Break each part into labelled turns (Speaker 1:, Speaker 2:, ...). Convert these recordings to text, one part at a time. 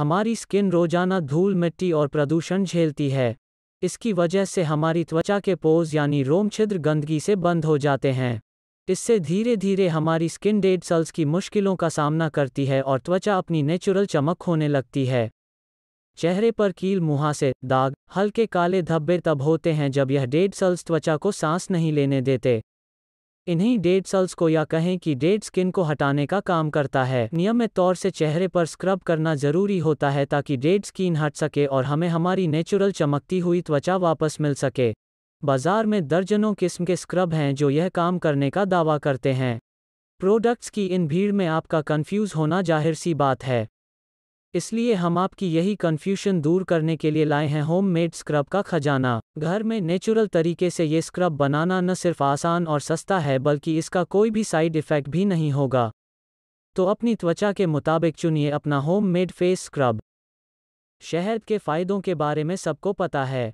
Speaker 1: हमारी स्किन रोजाना धूल मिट्टी और प्रदूषण झेलती है इसकी वजह से हमारी त्वचा के पोज यानी रोम छिद्र गंदगी से बंद हो जाते हैं इससे धीरे धीरे हमारी स्किन डेड सेल्स की मुश्किलों का सामना करती है और त्वचा अपनी नेचुरल चमक होने लगती है चेहरे पर कील मुहासे दाग हल्के काले धब्बे तब होते हैं जब यह डेड सेल्स त्वचा को सांस नहीं लेने देते इन्हीं डेड सेल्स को या कहें कि डेड स्किन को हटाने का काम करता है नियमित तौर से चेहरे पर स्क्रब करना जरूरी होता है ताकि डेड स्किन हट सके और हमें हमारी नेचुरल चमकती हुई त्वचा वापस मिल सके बाजार में दर्जनों किस्म के स्क्रब हैं जो यह काम करने का दावा करते हैं प्रोडक्ट्स की इन भीड़ में आपका कन्फ़्यूज़ होना जाहिर सी बात है इसलिए हम आपकी यही कन्फ्यूशन दूर करने के लिए लाए हैं होम मेड स्क्रब का खजाना घर में नेचुरल तरीके से ये स्क्रब बनाना न सिर्फ आसान और सस्ता है बल्कि इसका कोई भी साइड इफेक्ट भी नहीं होगा तो अपनी त्वचा के मुताबिक चुनिए अपना होम मेड फेस स्क्रब शहद के फ़ायदों के बारे में सबको पता है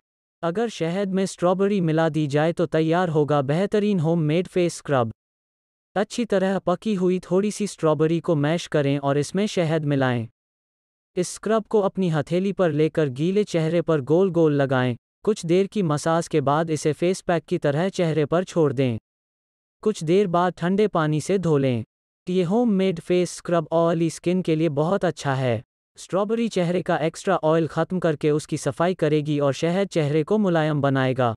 Speaker 1: अगर शहद में स्ट्रॉबेरी मिला दी जाए तो तैयार होगा बेहतरीन होम मेड फेस स्क्रब अच्छी तरह पकी हुई थोड़ी सी स्ट्रॉबेरी को मैश करें और इसमें शहद मिलाएं इस स्क्रब को अपनी हथेली पर लेकर गीले चेहरे पर गोल गोल लगाएं कुछ देर की मसाज के बाद इसे फेस पैक की तरह चेहरे पर छोड़ दें कुछ देर बाद ठंडे पानी से धो लें ये home made face scrub oily skin के लिए बहुत अच्छा है स्ट्रॉबेरी चेहरे का एक्स्ट्रा ऑयल खत्म करके उसकी सफाई करेगी और शहद चेहरे को मुलायम बनाएगा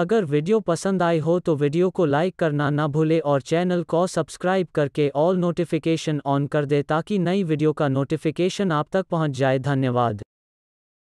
Speaker 1: अगर वीडियो पसंद आई हो तो वीडियो को लाइक करना ना भूले और चैनल को सब्सक्राइब करके ऑल नोटिफिकेशन ऑन कर दे ताकि नई वीडियो का नोटिफिकेशन आप तक पहुंच जाए धन्यवाद